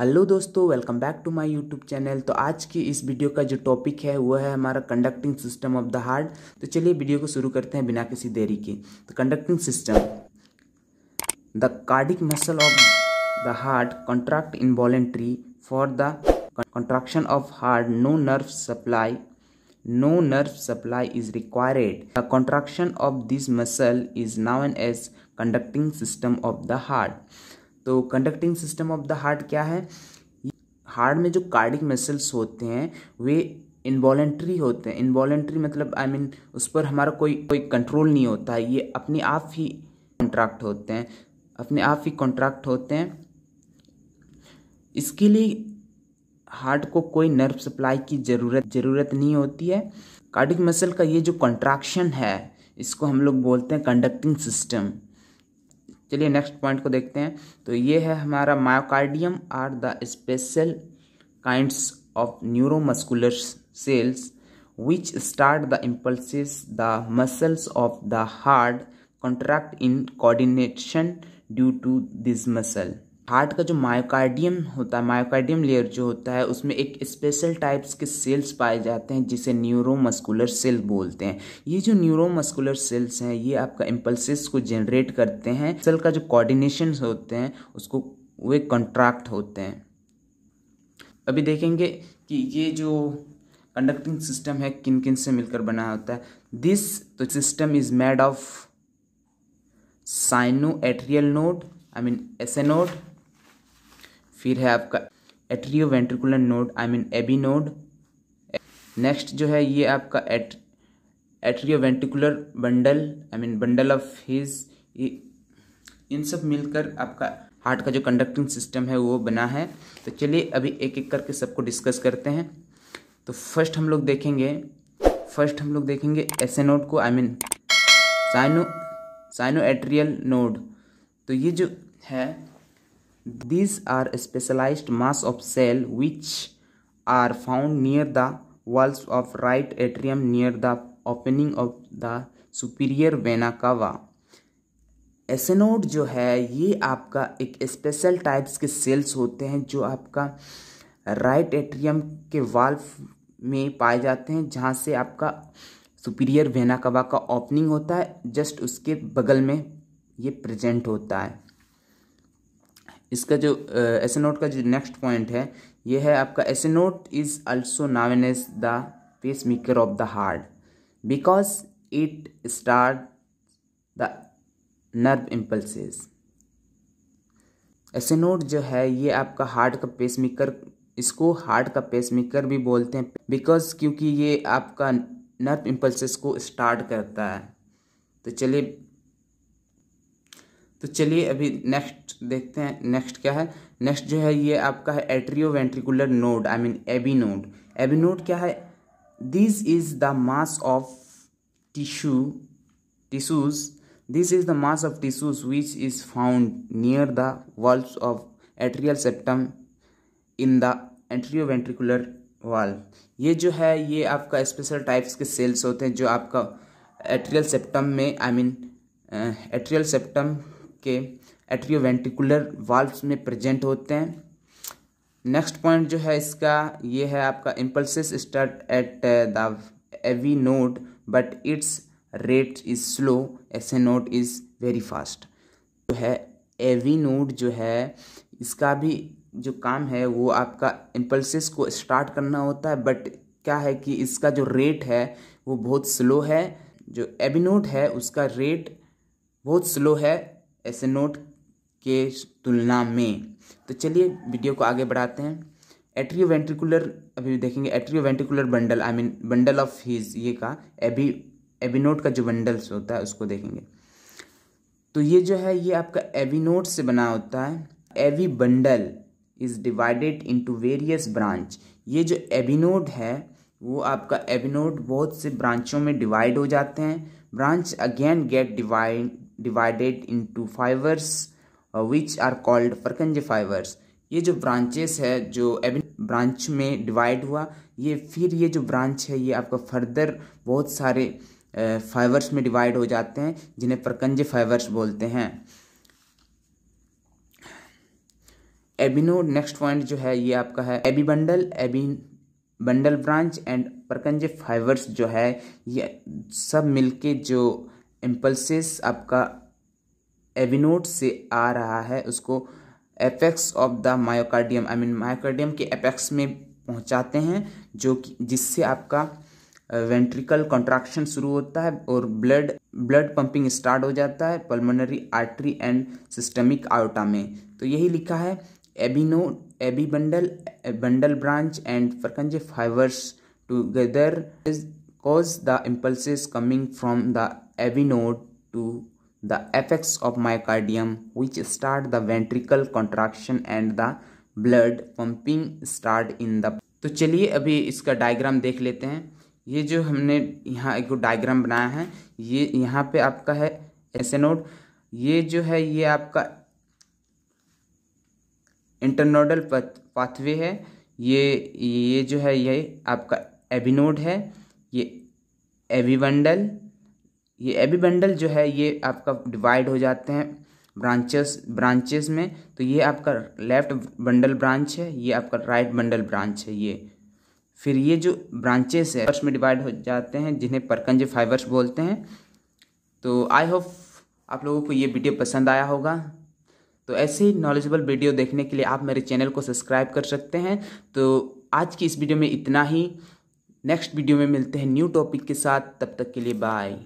Hello दोस्तों welcome back to my YouTube channel तो आज की इस वीडियो का जो टॉपिक है वो है हमारा conducting system of the heart तो चलिए वीडियो को शुरू करते हैं बिना किसी देरी के तो conducting system the cardiac muscle of the heart contract involuntary for the contraction of heart no nerve supply no nerve supply is required the contraction of this muscle is known as conducting system of the heart तो conducting system of the heart क्या है heart में जो cardiac muscles होते हैं वे involuntary होते हैं involuntary मतलब आई I मीन mean, उस पर हमारा कोई कोई कंट्रोल नहीं होता है ये अपने आप ही कॉन्ट्रैक्ट होते हैं अपने आप ही कॉन्ट्रैक्ट होते हैं इसके लिए हार्ट को कोई नर्व सप्लाई की ज़रूरत ज़रूरत नहीं होती है कार्डिक मसल का ये जो कॉन्ट्रैक्शन है इसको हम लोग बोलते हैं कंडक्टिंग सिस्टम चलिए नेक्स्ट पॉइंट को देखते हैं तो ये है हमारा myocardium are the special kinds of neuromuscular cells which start the impulse the muscles of the heart contract in coordination due to this muscle heart का जो मायोकार्डियम होता है मायोकार्डियम लेयर जो होता है उसमें एक स्पेशल टाइप्स के सेल्स पाए जाते हैं जिसे न्यूरोमस्कुलर सेल बोलते हैं ये जो न्यूरोमस्कुलर सेल्स हैं ये आपका इम्पल्सिस को जनरेट करते हैं सेल का जो कोऑर्डिनेशन होते हैं उसको वे कंट्रैक्ट होते हैं अभी देखेंगे कि ये जो कंडक्टिंग सिस्टम है किन किन से मिलकर बना होता है दिस तो system is made of sinoatrial node I mean SA node फिर है आपका atrioventricular node I mean AV node next जो है ये आपका at atrioventricular bundle I mean bundle of His इन सब मिलकर आपका हार्ट का जो कंडक्टिंग सिस्टम है वो बना है तो चलिए अभी एक एक करके सबको डिस्कस करते हैं तो फर्स्ट हम लोग देखेंगे फर्स्ट हम लोग देखेंगे ऐसे नोड को I mean sino sinoatrial node तो ये जो है These are specialized mass of cell which are found near the walls of right atrium near the opening of the superior vena cava. SA node जो है ये आपका एक स्पेशल टाइप्स के सेल्स होते हैं जो आपका राइट एट्रियम के वाल्व में पाए जाते हैं जहाँ से आपका सुपीरियर वेना कवा का ओपनिंग होता है जस्ट उसके बगल में ये प्रेजेंट होता है इसका जो एसेनोट का जो नेक्स्ट पॉइंट है ये है आपका SA node is also known as the pacemaker of the heart because it start the nerve impulses SA node जो है ये आपका हार्ट का पेस मेकर इसको हार्ट का पेस मेकर भी बोलते हैं बिकॉज क्योंकि ये आपका नर्व इम्पल्सेस को स्टार्ट करता है तो चलिए तो चलिए अभी नेक्स्ट देखते हैं नेक्स्ट क्या है नेक्स्ट जो है ये आपका है atrioventricular node I mean AV node AV node क्या है this is the mass of tissue tissues this is the mass of tissues which is found near the valve of atrial septum in the atrioventricular wall ये जो है ये आपका special types के sales होते हैं जो आपका एट्रियल सेप्टम में आई मीन एट्रियल सेप्टम के एट्रियोवेंटिकुलर वाल्व्स में प्रेजेंट होते हैं नेक्स्ट पॉइंट जो है इसका ये है आपका impulses start at the AV node but its rate is slow S A node is very fast तो है एवी नोट जो है इसका भी जो काम है वो आपका इम्पल्सिस को स्टार्ट करना होता है बट क्या है कि इसका जो रेट है वो बहुत स्लो है जो नोट है उसका रेट बहुत स्लो है ऐसे नोट के तुलना में तो चलिए वीडियो को आगे बढ़ाते हैं एट्रियो वेंट्रिकुलर अभी देखेंगे atrioventricular bundle I mean bundle of His ये का एबी एबिनोट का जो बंडल्स होता है उसको देखेंगे तो ये जो है ये आपका एबिनोट से बना होता है AV bundle is divided into various branch ये जो एबिनोड है वो आपका एबिनोड बहुत से ब्रांचों में डिवाइड हो जाते हैं branch again get divide into fibres which are called Purkinje fibres ये जो ब्रांचेस है जो एबिन ब्रांच में डिवाइड हुआ ये फिर ये जो ब्रांच है ये आपका फर्दर बहुत सारे फाइबर्स uh, में डिवाइड हो जाते हैं जिन्हें प्रकंज फाइबर्स बोलते हैं एबिनो नेक्स्ट पॉइंट जो है ये आपका है AV bundle AV bundle branch and Purkinje fibres जो है ये सब मिलके जो इम्पल्सिस आपका एविनोट से आ रहा है उसको apex of the myocardium I mean myocardium के एपेक्स में पहुंचाते हैं जो कि जिससे आपका वेंट्रिकल कॉन्ट्रैक्शन शुरू होता है और ब्लड ब्लड पंपिंग स्टार्ट हो जाता है pulmonary artery and systemic aorta में तो यही लिखा है एबिनो AV bundle bundle branch and Purkinje fibres together is cause the impulses coming from the AV node to the effects of myocardium which start the ventricle contraction and the blood pumping start in the तो चलिए अभी इसका diagram देख लेते हैं ये जो हमने यहाँ एक डायग्राम बनाया है ये यहाँ पे आपका है एस एसेनोड ये जो है ये आपका इंटरनोडल पाथवे है ये ये जो है ये आपका एबिनोड है ये बंडल ये बंडल जो है ये आपका डिवाइड हो जाते हैं ब्रांचेस ब्रांचेस में तो ये आपका लेफ्ट बंडल ब्रांच है ये आपका राइट बंडल ब्रांच है ये फिर ये जो ब्रांचेस है फर्स्ट में डिवाइड हो जाते हैं जिन्हें परकंज फाइबर्स बोलते हैं तो आई होप आप लोगों को ये वीडियो पसंद आया होगा तो ऐसे ही नॉलेजेबल वीडियो देखने के लिए आप मेरे चैनल को सब्सक्राइब कर सकते हैं तो आज की इस वीडियो में इतना ही नेक्स्ट वीडियो में मिलते हैं न्यू टॉपिक के साथ तब तक के लिए बाय